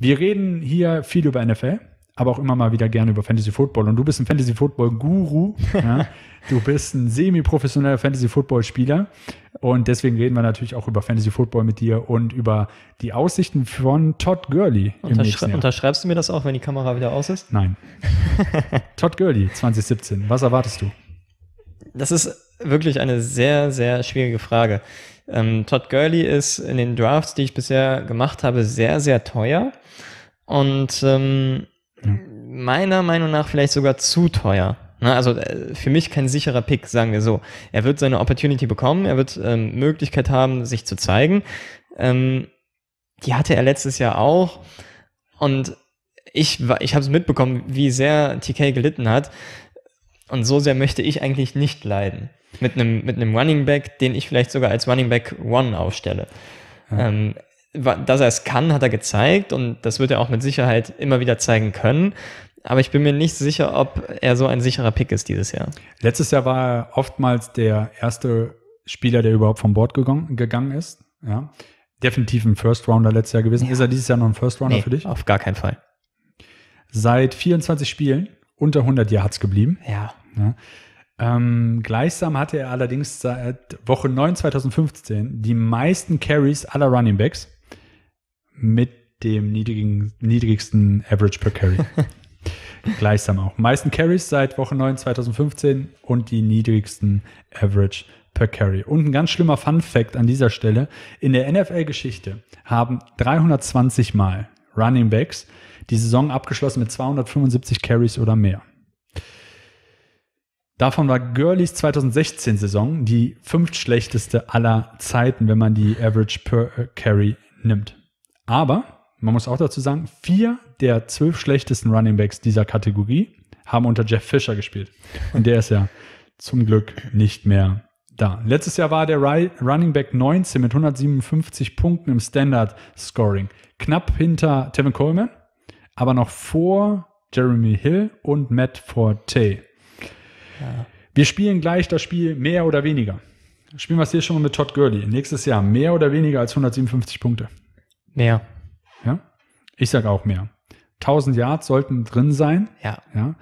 Wir reden hier viel über NFL, aber auch immer mal wieder gerne über Fantasy Football. Und du bist ein Fantasy Football Guru. ja? Du bist ein semi-professioneller Fantasy Football Spieler. Und deswegen reden wir natürlich auch über Fantasy Football mit dir und über die Aussichten von Todd Gurley. Unterschre unterschreibst du mir das auch, wenn die Kamera wieder aus ist? Nein. Todd Gurley 2017. Was erwartest du? Das ist wirklich eine sehr, sehr schwierige Frage. Ähm, Todd Gurley ist in den Drafts, die ich bisher gemacht habe, sehr, sehr teuer. Und ähm, meiner Meinung nach vielleicht sogar zu teuer. Na, ne, also äh, für mich kein sicherer Pick, sagen wir so. Er wird seine Opportunity bekommen, er wird ähm, Möglichkeit haben, sich zu zeigen. Ähm, die hatte er letztes Jahr auch. Und ich, ich habe es mitbekommen, wie sehr TK gelitten hat. Und so sehr möchte ich eigentlich nicht leiden. Mit einem, mit einem Running Back, den ich vielleicht sogar als Running Back One aufstelle. Ja. Ähm, dass er es kann, hat er gezeigt und das wird er auch mit Sicherheit immer wieder zeigen können. Aber ich bin mir nicht sicher, ob er so ein sicherer Pick ist dieses Jahr. Letztes Jahr war er oftmals der erste Spieler, der überhaupt vom Board gegangen, gegangen ist. Ja. Definitiv ein First Rounder letztes Jahr gewesen. Ja. Ist er dieses Jahr noch ein First Rounder nee, für dich? Auf gar keinen Fall. Seit 24 Spielen unter 100 Yards geblieben. Ja. ja. Ähm, gleichsam hatte er allerdings seit Woche 9 2015 die meisten Carries aller Running Backs mit dem niedrigen, niedrigsten Average per Carry. gleichsam auch. Meisten Carries seit Woche 9 2015 und die niedrigsten Average per Carry. Und ein ganz schlimmer Fun Fact an dieser Stelle. In der NFL-Geschichte haben 320 Mal Running Backs die Saison abgeschlossen mit 275 Carries oder mehr. Davon war Gurleys 2016-Saison die fünftschlechteste aller Zeiten, wenn man die Average per Carry nimmt. Aber man muss auch dazu sagen, vier der zwölf schlechtesten Running Backs dieser Kategorie haben unter Jeff Fischer gespielt. Und der ist ja zum Glück nicht mehr da. Letztes Jahr war der Running Back 19 mit 157 Punkten im Standard Scoring. Knapp hinter Tevin Coleman, aber noch vor Jeremy Hill und Matt Forte. Ja. Wir spielen gleich das Spiel mehr oder weniger. Spielen wir es hier schon mal mit Todd Gurley. Nächstes Jahr mehr oder weniger als 157 Punkte. Mehr. Ja? Ich sage auch mehr. 1000 Yards sollten drin sein. Ja. ja.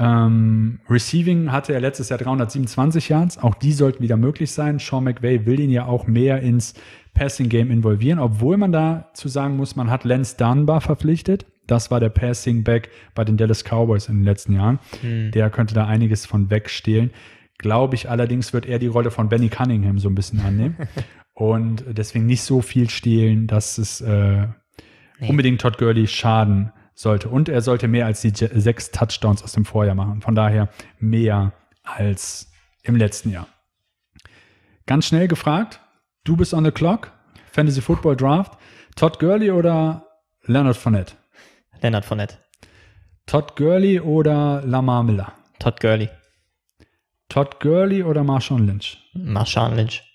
Ähm, Receiving hatte er letztes Jahr 327 Yards. Auch die sollten wieder möglich sein. Sean McVay will ihn ja auch mehr ins Passing Game involvieren, obwohl man dazu sagen muss, man hat Lance Dunbar verpflichtet. Das war der Passing Back bei den Dallas Cowboys in den letzten Jahren. Hm. Der könnte da einiges von wegstehlen. Glaube ich allerdings, wird er die Rolle von Benny Cunningham so ein bisschen annehmen. und deswegen nicht so viel stehlen, dass es äh, nee. unbedingt Todd Gurley schaden sollte. Und er sollte mehr als die sechs Touchdowns aus dem Vorjahr machen. Von daher mehr als im letzten Jahr. Ganz schnell gefragt, du bist on the clock, Fantasy Football Draft, Todd Gurley oder Leonard Fournette? Leonard Fournette. Todd Gurley oder Lamar Miller? Todd Gurley. Todd Gurley oder Marshawn Lynch? Marshawn Lynch.